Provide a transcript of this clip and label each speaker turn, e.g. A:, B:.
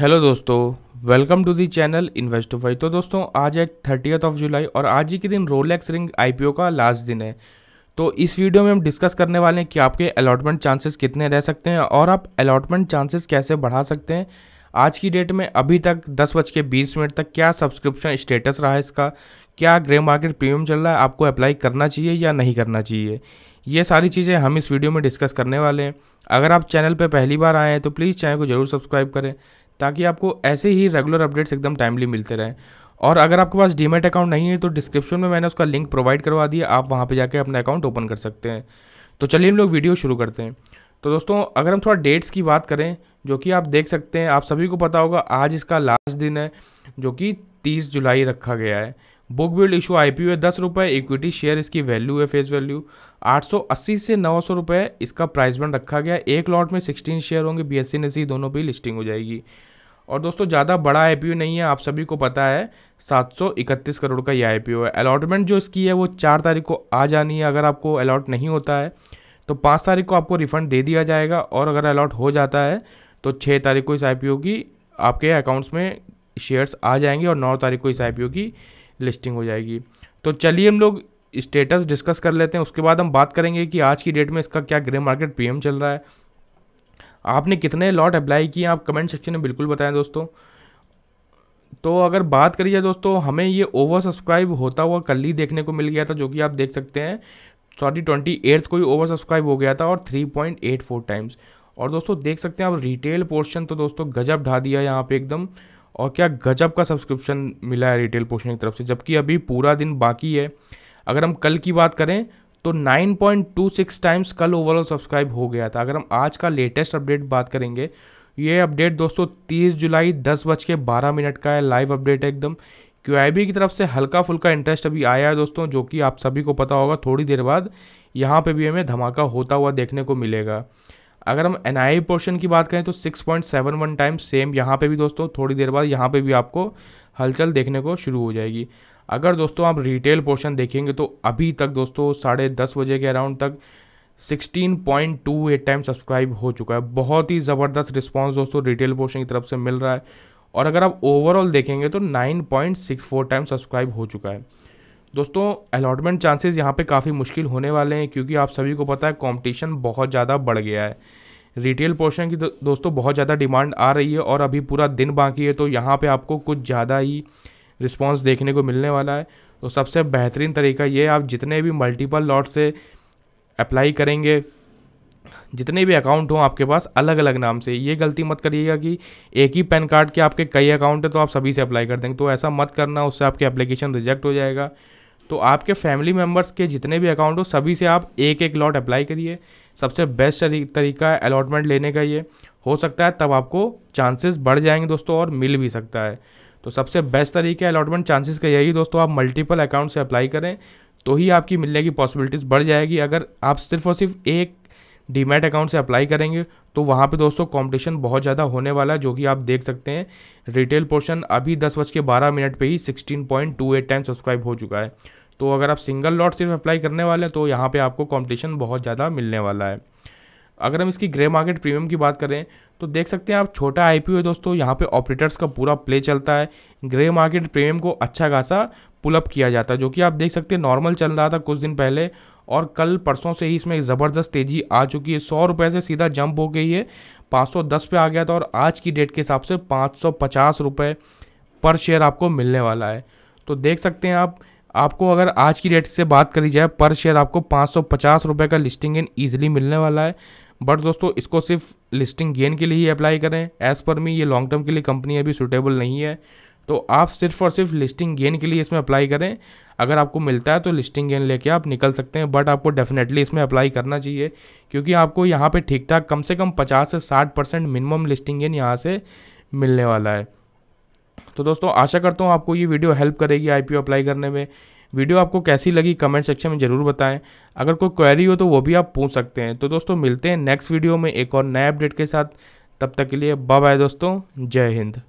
A: hello दोस्तों welcome to the channel Investofy तो दोस्तों आज है थर्टीथ ऑफ जुलाई और आज ही के दिन रोलेक्स रिंग आईपीओ का लास्ट दिन है तो इस वीडियो में हम डिस्कस करने वाले हैं कि आपके अलॉटमेंट चांसेस कितने रह सकते हैं और आप अलॉटमेंट चांसेस कैसे बढ़ा सकते हैं आज की डेट में अभी तक दस बज के बीस मिनट तक क्या सब्सक्रिप्शन स्टेटस रहा है इसका क्या ग्रे मार्केट प्रीमियम चल रहा है आपको अप्लाई करना चाहिए या नहीं करना चाहिए ये सारी चीज़ें हम इस वीडियो में डिस्कस करने वाले हैं अगर आप चैनल पर पहली बार आए हैं तो प्लीज़ चैनल को ज़रूर सब्सक्राइब करें ताकि आपको ऐसे ही रेगुलर अपडेट्स एकदम टाइमली मिलते रहें और अगर आपके पास डीमेट अकाउंट नहीं है तो डिस्क्रिप्शन में मैंने उसका लिंक प्रोवाइड करवा दिया आप वहाँ पर जाकर अपना अकाउंट ओपन कर सकते हैं तो चलिए हम लोग वीडियो शुरू करते हैं तो दोस्तों अगर हम थोड़ा डेट्स की बात करें जो कि आप देख सकते हैं आप सभी को पता होगा आज इसका लास्ट दिन है जो कि 30 जुलाई रखा गया है book build issue I P O है दस रुपये इक्विटी शेयर इसकी वैल्यू है फेस वैल्यू 880 से नौ सौ रुपये इसका प्राइस बैंड रखा गया एक लॉट में 16 शेयर होंगे बी एस सी दोनों पे लिस्टिंग हो जाएगी और दोस्तों ज़्यादा बड़ा आई नहीं है आप सभी को पता है 731 करोड़ का ये आई है अलॉटमेंट जो इसकी है वो चार तारीख को आ जानी है अगर आपको अलॉट नहीं होता है तो पाँच तारीख को आपको रिफ़ंड दे दिया जाएगा और अगर अलॉट हो जाता है तो छः तारीख को इस आई की आपके अकाउंट्स में शेयर्स आ जाएंगे और नौ तारीख को इस आई की लिस्टिंग हो जाएगी तो चलिए हम लोग स्टेटस डिस्कस कर लेते हैं उसके बाद हम बात करेंगे कि आज की डेट में इसका क्या ग्रे मार्केट पीएम चल रहा है आपने कितने लॉट अप्लाई किए आप कमेंट सेक्शन में बिल्कुल बताएं दोस्तों तो अगर बात करी जाए दोस्तों हमें ये ओवर सब्सक्राइब होता हुआ कल ही देखने को मिल गया था जो कि आप देख सकते हैं सॉरी ट्वेंटी एट्थ को ही ओवर सब्सक्राइब हो गया था और three point eight four times और दोस्तों देख सकते हैं आप रिटेल पोर्शन तो दोस्तों गजब ढा दिया यहाँ पे एकदम और क्या गजब का सब्सक्रिप्शन मिला है रिटेल पोर्शन की तरफ से जबकि अभी पूरा दिन बाकी है अगर हम कल की बात करें तो 9.26 टाइम्स कल ओवरऑल सब्सक्राइब हो गया था अगर हम आज का लेटेस्ट अपडेट बात करेंगे ये अपडेट दोस्तों 30 जुलाई दस बज के बारह मिनट का है लाइव अपडेट है एकदम क्यू की तरफ से हल्का फुल्का इंटरेस्ट अभी आया है दोस्तों जो कि आप सभी को पता होगा थोड़ी देर बाद यहाँ पे भी हमें धमाका होता हुआ देखने को मिलेगा अगर हम एन आई पोर्शन की बात करें तो 6.71 टाइम्स सेम यहाँ पे भी दोस्तों थोड़ी देर बाद यहाँ पे भी आपको हलचल देखने को शुरू हो जाएगी अगर दोस्तों आप रिटेल पोर्शन देखेंगे तो अभी तक दोस्तों साढ़े दस बजे के अराउंड तक 16.28 टाइम सब्सक्राइब हो चुका है बहुत ही ज़बरदस्त रिस्पांस दोस्तों रिटेल पोर्शन की तरफ से मिल रहा है और अगर आप ओवरऑल देखेंगे तो 9.64 टाइम सब्सक्राइब हो चुका है दोस्तों अलॉटमेंट चांसेस यहाँ पे काफ़ी मुश्किल होने वाले हैं क्योंकि आप सभी को पता है कॉम्पिटिशन बहुत ज़्यादा बढ़ गया है रिटेल पोर्शन की दोस्तों बहुत ज़्यादा डिमांड आ रही है और अभी पूरा दिन बाकी है तो यहाँ पर आपको कुछ ज़्यादा ही रिस्पॉन्स देखने को मिलने वाला है तो सबसे बेहतरीन तरीका ये आप जितने भी मल्टीपल लॉट से अप्लाई करेंगे जितने भी अकाउंट हों आपके पास अलग अलग नाम से ये गलती मत करिएगा कि एक ही पैन कार्ड के आपके कई अकाउंट है तो आप सभी से अप्लाई कर देंगे तो ऐसा मत करना उससे आपके एप्लीकेशन रिजेक्ट हो जाएगा तो आपके फैमिली मेम्बर्स के जितने भी अकाउंट हो सभी से आप एक एक लॉट अप्लाई करिए सबसे बेस्ट तरीका है अलॉटमेंट लेने का ये हो सकता है तब आपको चांसेस बढ़ जाएंगे दोस्तों और मिल भी सकता है तो सबसे बेस्ट तरीके अलॉटमेंट चांसेस का यही दोस्तों आप मल्टीपल अकाउंट से अप्लाई करें तो ही आपकी मिलने की पॉसिबिलिटीज़ बढ़ जाएगी अगर आप सिर्फ और सिर्फ एक डीमेट अकाउंट से अप्लाई करेंगे तो वहाँ पे दोस्तों कंपटीशन बहुत ज़्यादा होने वाला है जो कि आप देख सकते हैं रिटेल पोर्शन अभी दस बज के बारह मिनट पर ही sixteen point two eight time subscribe हो चुका है तो अगर आप सिंगल लॉट सिर्फ अप्लाई करने वाले हैं तो यहाँ पर आपको कॉम्पिटिशन बहुत ज़्यादा मिलने वाला है अगर हम इसकी ग्रे मार्केट प्रीमियम की बात करें तो देख सकते हैं आप छोटा आई है दोस्तों यहाँ पे ऑपरेटर्स का पूरा प्ले चलता है ग्रे मार्केट प्रीमियम को अच्छा खासा पुलअप किया जाता है जो कि आप देख सकते हैं नॉर्मल चल रहा था कुछ दिन पहले और कल परसों से ही इसमें ज़बरदस्त तेज़ी आ चुकी है सौ रुपये से सीधा जंप हो गई है पाँच सौ दस पे आ गया था और आज की डेट के हिसाब से पाँच सौ पचास रुपये पर शेयर आपको मिलने वाला है तो देख सकते हैं आप आपको अगर आज की डेट से बात करी जाए पर शेयर आपको पाँच सौ पचास रुपये का लिस्टिंग इन ईजिली मिलने वाला है बट दोस्तों इसको सिर्फ लिस्टिंग गेन के लिए ही अप्लाई करें एज़ पर मी ये लॉन्ग टर्म के लिए कंपनी अभी सुटेबल नहीं है तो आप सिर्फ और सिर्फ लिस्टिंग गेन के लिए इसमें अप्लाई करें अगर आपको मिलता है तो लिस्टिंग गेन लेके आप निकल सकते हैं बट आपको डेफिनेटली इसमें अप्लाई करना चाहिए क्योंकि आपको यहाँ पे ठीक ठाक कम से कम 50 से 60 परसेंट मिनिमम लिस्टिंग गेन यहाँ से मिलने वाला है तो दोस्तों आशा करता हूँ आपको ये वीडियो हेल्प करेगी आई अप्लाई करने में वीडियो आपको कैसी लगी कमेंट सेक्शन में ज़रूर बताएं अगर कोई क्वेरी हो तो वो भी आप पूछ सकते हैं तो दोस्तों मिलते हैं नेक्स्ट वीडियो में एक और नए अपडेट के साथ तब तक के लिए बाय बाय दोस्तों जय हिंद